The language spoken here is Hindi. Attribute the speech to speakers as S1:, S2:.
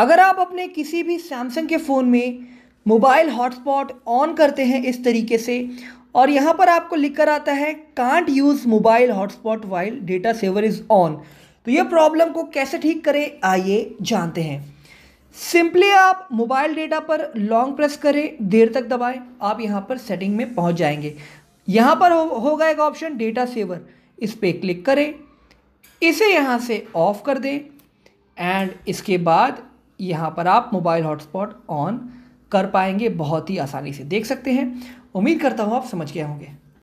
S1: अगर आप अपने किसी भी सैमसंग के फ़ोन में मोबाइल हॉटस्पॉट ऑन करते हैं इस तरीके से और यहाँ पर आपको लिख कर आता है can't use mobile hotspot while data saver is on तो ये प्रॉब्लम को कैसे ठीक करें आइए जानते हैं सिंपली आप मोबाइल डेटा पर लॉन्ग प्रेस करें देर तक दबाएं आप यहाँ पर सेटिंग में पहुँच जाएंगे यहाँ पर हो, होगा एक ऑप्शन डेटा सेवर इस पर क्लिक करें इसे यहाँ से ऑफ कर दें एंड इसके बाद यहाँ पर आप मोबाइल हॉटस्पॉट ऑन कर पाएंगे बहुत ही आसानी से देख सकते हैं उम्मीद करता हूँ आप समझ गए होंगे